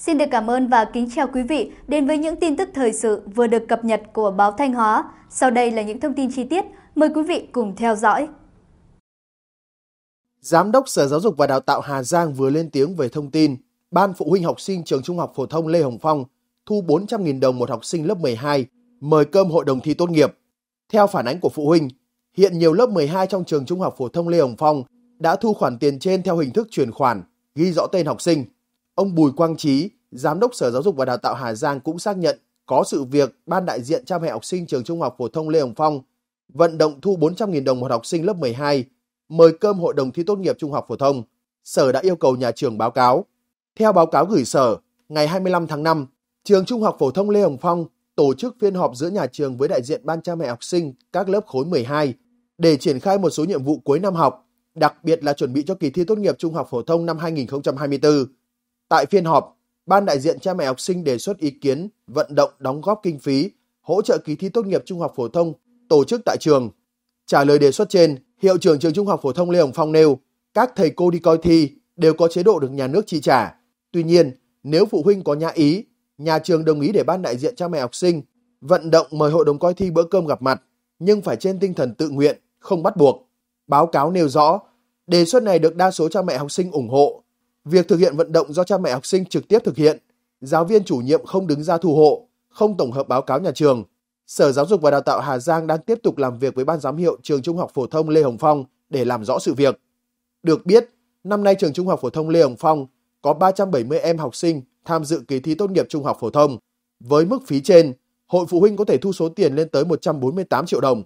Xin được cảm ơn và kính chào quý vị đến với những tin tức thời sự vừa được cập nhật của báo Thanh Hóa. Sau đây là những thông tin chi tiết, mời quý vị cùng theo dõi. Giám đốc Sở Giáo dục và Đào tạo Hà Giang vừa lên tiếng về thông tin Ban phụ huynh học sinh trường Trung học phổ thông Lê Hồng Phong thu 400.000 đồng một học sinh lớp 12 mời cơm hội đồng thi tốt nghiệp. Theo phản ánh của phụ huynh, hiện nhiều lớp 12 trong trường Trung học phổ thông Lê Hồng Phong đã thu khoản tiền trên theo hình thức chuyển khoản, ghi rõ tên học sinh. Ông Bùi Quang Trí, Giám đốc Sở Giáo dục và Đào tạo Hà Giang cũng xác nhận có sự việc ban đại diện cha mẹ học sinh trường Trung học phổ thông Lê Hồng Phong vận động thu 400.000 đồng một học sinh lớp 12, mời cơm hội đồng thi tốt nghiệp trung học phổ thông. Sở đã yêu cầu nhà trường báo cáo. Theo báo cáo gửi sở, ngày 25 tháng 5, trường Trung học phổ thông Lê Hồng Phong tổ chức phiên họp giữa nhà trường với đại diện ban cha mẹ học sinh các lớp khối 12 để triển khai một số nhiệm vụ cuối năm học, đặc biệt là chuẩn bị cho kỳ thi tốt nghiệp trung học phổ thông năm 2024. Tại phiên họp, Ban đại diện cha mẹ học sinh đề xuất ý kiến vận động đóng góp kinh phí hỗ trợ kỳ thi tốt nghiệp trung học phổ thông tổ chức tại trường. Trả lời đề xuất trên, Hiệu trưởng trường Trung học phổ thông Lê Hồng Phong nêu, các thầy cô đi coi thi đều có chế độ được nhà nước chi trả. Tuy nhiên, nếu phụ huynh có nhã ý, nhà trường đồng ý để ban đại diện cha mẹ học sinh vận động mời hội đồng coi thi bữa cơm gặp mặt, nhưng phải trên tinh thần tự nguyện, không bắt buộc. Báo cáo nêu rõ, đề xuất này được đa số cha mẹ học sinh ủng hộ Việc thực hiện vận động do cha mẹ học sinh trực tiếp thực hiện, giáo viên chủ nhiệm không đứng ra thu hộ, không tổng hợp báo cáo nhà trường. Sở Giáo dục và Đào tạo Hà Giang đang tiếp tục làm việc với ban giám hiệu trường Trung học phổ thông Lê Hồng Phong để làm rõ sự việc. Được biết, năm nay trường Trung học phổ thông Lê Hồng Phong có 370 em học sinh tham dự kỳ thi tốt nghiệp trung học phổ thông. Với mức phí trên, hội phụ huynh có thể thu số tiền lên tới 148 triệu đồng.